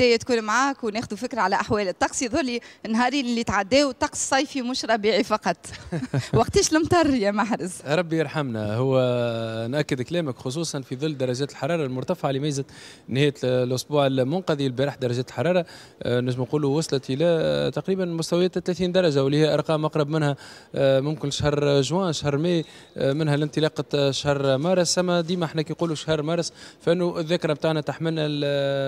البدايه تكون معاك وناخذ فكره على احوال الطقس يظلي لي نهارين اللي تعداو طقس صيفي مش ربيعي فقط وقتاش المطر يا محرز ربي يرحمنا هو ناكد كلامك خصوصا في ظل درجات الحراره المرتفعه اللي ميزت نهايه الاسبوع المنقضي البارح درجات الحراره آه، نجم نقولوا وصلت الى تقريبا مستويات 30 درجه واللي هي ارقام اقرب منها آه، ممكن شهر جوان شهر ماي آه، منها الانطلاقه شهر مارس اما ديما احنا كي شهر مارس فانه الذاكره بتاعنا تحملنا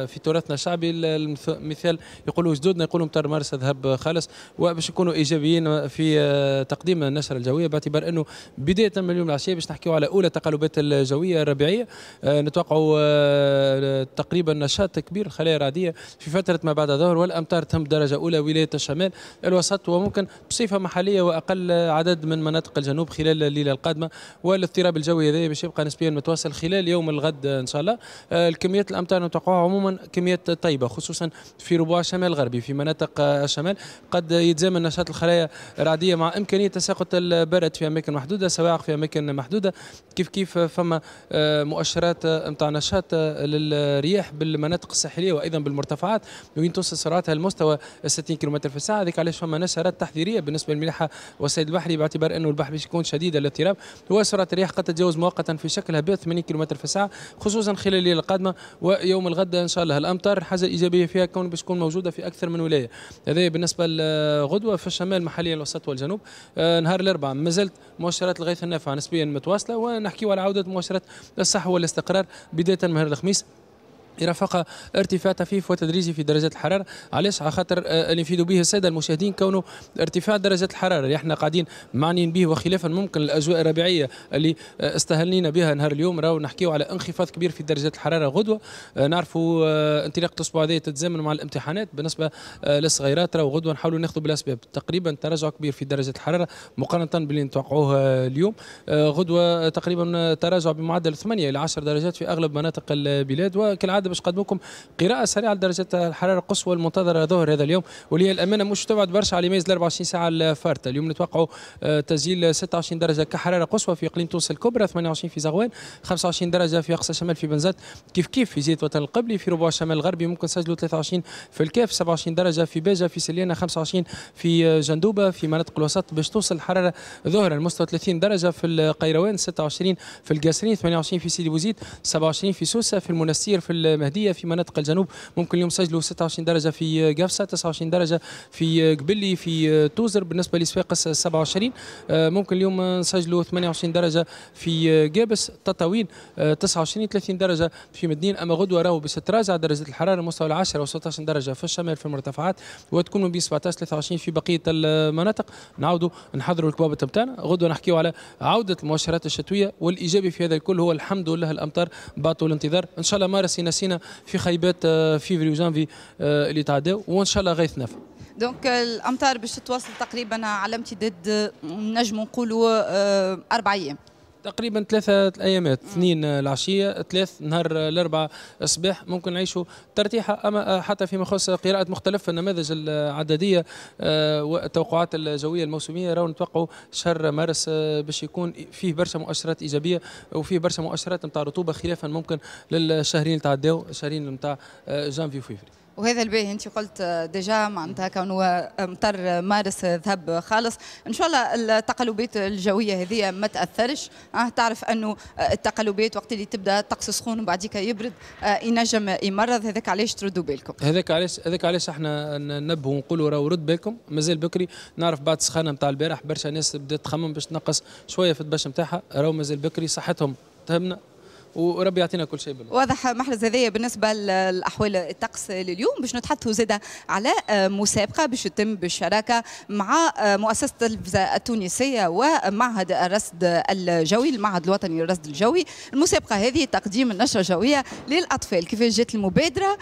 في تراثنا الشعبي المثال يقولوا جدودنا يقولوا مطار مارس ذهب خالص وباش نكونوا ايجابيين في آه، تقديم النشره الجويه باعتبار انه بدايه من اليوم العشيه باش نحكيو على اولى تقلبات الجويه الربيعيه آه، نتوقعوا آه، تقريبا نشاط كبير الخلايا الرعديه في فتره ما بعد الظهر والامطار تهم درجه اولى ولايه الشمال الوسط وممكن بصفه محليه واقل عدد من مناطق الجنوب خلال الليله القادمه والاضطراب الجوي هذا باش يبقى نسبيا متواصل خلال يوم الغد ان شاء الله الكميات الامطار نتوقعها عموما كميات طيبه خصوصا في ربوع الشمال الغربي في مناطق الشمال آه، قد يتزامن نشاط الخلايا الرعديه مع امكانيه تساقط البرد في اماكن محدوده سواعق في اماكن محدوده كيف كيف فما آه، مؤشرات نتاع آه، نشاط للرياح بالمناطق الساحليه وايضا بالمرتفعات وين توصل سرعتها لمستوى 60 كم في الساعه هذيك علاش فما نشرات تحذيريه بالنسبه للملاحه والسيد البحري باعتبار انه البحر باش يكون شديد الاضطراب وسرعه الرياح قد تتجاوز مؤقتا في شكلها ب 80 كم في الساعه خصوصا خلال الليله القادمه ويوم الغد ان شاء الله الامطار حاجه ايجابيه فيها كون باش تكون موجوده في اكثر من ولايه هذا بالنسبه لغدوه في الشمال محليا الوسط والجنوب آه، نهار الاربعاء ما زالت مؤشرات الغيث النافعه نسبيا متواصله ونحكيو على عوده مؤشرات الصحه والاستقرار بدايه من نهار الخميس يرافقها ارتفاع طفيف وتدريجي في درجات الحراره علاش على خاطر آه، اللي نفيدوا به الساده المشاهدين كونه ارتفاع درجات الحراره اللي يعني احنا قاعدين معنيين به وخلافا ممكن الاجواء الربيعيه اللي آه، استهلينا بها نهار اليوم راهو نحكيو على انخفاض كبير في درجات الحراره غدوه آه، نعرفوا انطلاقه الاسبوع هذا تتزامن مع الامتحانات بالنسبه للصغيرات راهو غدوه نحاولوا ناخذوا بالاسباب تقريبا تراجع كبير في درجه الحراره مقارنه باللي نتوقعوه اليوم غدوه تقريبا تراجع بمعدل 8 الى 10 درجات في اغلب مناطق البلاد وكالعاده العاده باش نقدم لكم قراءه سريعه لدرجه الحراره القصوى المنتظره ظهر هذا اليوم واللي الامانه مش تبعد برشا على يميز 24 ساعه الفارته اليوم نتوقعوا آه، تسجيل 26 درجه كحراره قصوى في اقليم تونس الكبرى 28 في زغوان 25 درجه في اقصى شمال في بنزرت كيف كيف في زيت وطن القبلي في ربوع الشمال الغربي ممكن سجلوا 23 في الكاف 27 درجه في باجه في سليانه 25 في آه، جندوبه في مناطق الوسط باش توصل الحراره ظهرا المستوى 30 درجه في القيروان 26 في القاسرين 28 في سيدي بوزيد 27 في سوسه في المنستير في مهديه في مناطق الجنوب ممكن اليوم سجلوا 26 درجه في قفصه 29 درجه في قبلي في توزر بالنسبه لصفاقس 27 آه، ممكن اليوم نسجلوا 28 درجه في قابس تطاوين 29 آه، 30 درجه في مدنين اما غدوه راهو باش تراجع درجه الحراره مستوى 10 و16 درجه في الشمال في المرتفعات وتكون من 17 23 في بقيه المناطق نعاودوا نحضروا الكوابت بتاعنا غدوه نحكيوا على عوده المؤشرات الشتويه والايجابي في هذا الكل هو الحمد لله الامطار باطوا الانتظار ان شاء الله مارس ينسي حسينا في خيبات آه، فيفري وجانفي آه، اللي تعداو وان شاء الله غيث نافع دونك الامطار باش تتواصل تقريبا على امتداد آه، نجم نقولوا اربع ايام تقريبا ثلاثة أيامات اثنين العشية ثلاث نهار الأربعة الصباح ممكن نعيشوا ترتيحة أما حتى فيما يخص قراءة مختلف النماذج العددية آه، والتوقعات الجوية الموسمية راهو نتوقعوا شهر مارس آه، باش يكون فيه برشا مؤشرات إيجابية وفيه برشا مؤشرات نتاع رطوبة خلافا ممكن للشهرين اللي تعداو الشهرين نتاع آه، جانفي وفيفري وهذا الباهي انت قلت ديجا معناتها كونه مطر مارس ذهب خالص ان شاء الله التقلبات الجويه هذه ما تاثرش اه تعرف انه التقلبات وقت اللي تبدا الطقس سخون وبعديك يبرد آه ينجم يمرض هذاك علاش تردوا بالكم هذاك علاش هذاك علاش احنا ننبهوا ونقولوا راهو رد بالكم مازال بكري نعرف بعد السخانه نتاع البارح برشا ناس بدات تخمم باش تنقص شويه في الدبش نتاعها راهو مازال بكري صحتهم تهمنا وربي يعطينا كل شيء بالوقت واضح محرز هذايا بالنسبه للاحوال الطقس لليوم باش نتحدثوا زاده على آه، مسابقه باش تتم بالشراكه مع آه، مؤسسه التلفزه التونسيه ومعهد الرصد الجوي المعهد الوطني للرصد الجوي المسابقه هذه تقديم النشره الجويه للاطفال كيفاش جات المبادره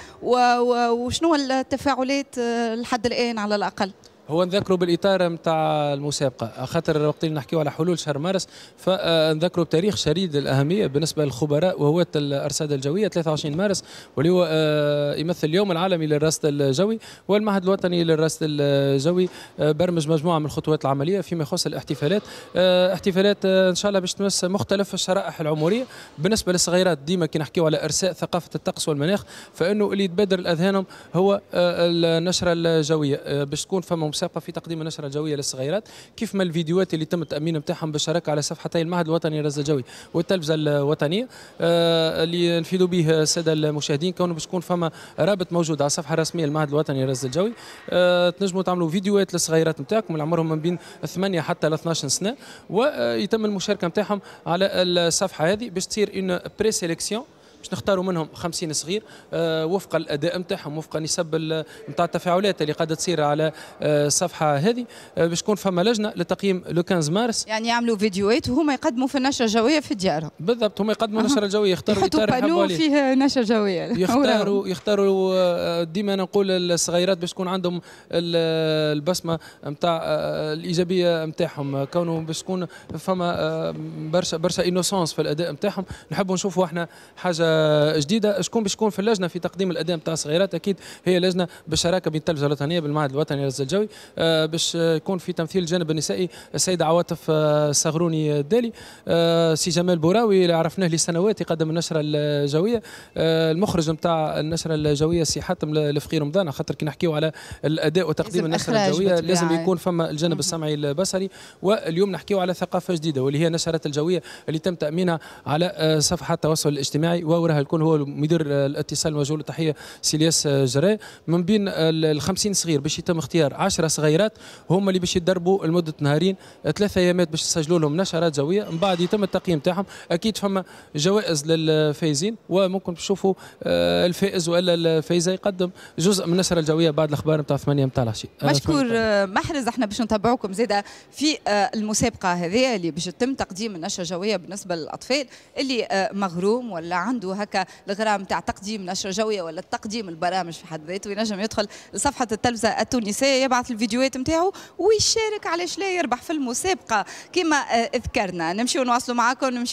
وشنو التفاعلات آه، لحد الان على الاقل هو نذكره بالاطار نتاع المسابقه خاطر وقت اللي نحكيو على حلول شهر مارس فنذكره بتاريخ شديد الاهميه بالنسبه للخبراء وهو الارصاد الجويه 23 مارس واللي هو آه، يمثل اليوم العالمي للرصد الجوي والمعهد الوطني للرصد الجوي آه، برمج مجموعه من الخطوات العمليه فيما يخص الاحتفالات آه، احتفالات ان شاء الله باش تمس مختلف الشرائح العمريه بالنسبه للصغيرات ديما كي نحكيو على ارساء ثقافه الطقس والمناخ فانه اللي يتبادر لاذهانهم هو النشره الجويه باش تكون فما شابه في تقديم النشره الجويه للصغيرات كيف ما الفيديوهات اللي تم التامين نتاعهم بالشراكه على صفحتي المعهد الوطني للرز الجوي والتلفزه الوطنيه اللي نفيدوا به الساده المشاهدين كونه باش يكون فما رابط موجود على الصفحه الرسميه المعهد الوطني للرز الجوي آه، تنجموا تعملوا فيديوهات للصغيرات نتاعكم اللي عمرهم من بين 8 حتى ل 12 سنه ويتم المشاركه نتاعهم على الصفحه هذه باش تصير اون بري سيليكسيون باش نختاروا منهم 50 صغير آه، وفق الاداء نتاعهم وفق نسب نتاع التفاعلات اللي قاعده تصير على آه، الصفحه هذه آه، باش تكون فما لجنه لتقييم لو 15 مارس يعني يعملوا فيديوهات وهما يقدموا في النشره الجويه في ديارهم بالضبط هما يقدموا النشره الجويه يختاروا يحطوا بانو فيه نشره جويه يختاروا يختاروا ديما نقول الصغيرات باش تكون عندهم البصمه نتاع الايجابيه نتاعهم كونوا باش تكون فما برشا برشا انوسونس في الاداء نتاعهم نحبوا نشوفوا احنا حاجه جديده شكون باش يكون في اللجنه في تقديم الاداء نتاع الصغيرات اكيد هي لجنه بالشراكه بين التلفزه الوطنيه بالمعهد الوطني للرز الجوي آه، باش يكون في تمثيل الجانب النسائي السيده عواطف الصغروني آه، الدالي آه، سي جمال بوراوي اللي عرفناه لسنوات يقدم النشره الجويه المخرج نتاع النشره الجويه سي حاتم الفقير رمضان خاطر كي نحكيو على الاداء وتقديم النشره الجويه لازم يكون فما الجانب السمعي البصري واليوم نحكيو على ثقافه جديده واللي هي النشرات الجويه اللي تم تامينها على صفحه التواصل الاجتماعي و وراها الكل هو مدير الاتصال الموجه للتحيه سيلياس جري من بين ال 50 صغير باش يتم اختيار 10 صغيرات هما اللي باش يتدربوا لمده نهارين ثلاثة ايامات باش يسجلوا لهم نشرات جويه من بعد يتم التقييم تاعهم اكيد فما جوائز للفايزين وممكن تشوفوا آه، الفائز ولا الفايزه يقدم جزء من النشره الجويه بعد الاخبار نتاع 8 نتاع العشيه مشكور آه، محرز احنا باش نتابعوكم زاده في آه، المسابقه هذه اللي باش يتم تقديم النشره الجويه بالنسبه للاطفال اللي مغروم ولا عنده هكا الغرام تاع تقديم نشر جويه ولا تقديم البرامج في حد ذاته ينجم يدخل لصفحه التلفزه التونسيه يبعث الفيديوهات نتاعو ويشارك علاش لا يربح في المسابقه كما آه، ذكرنا نمشيو ونواصلوا معاكم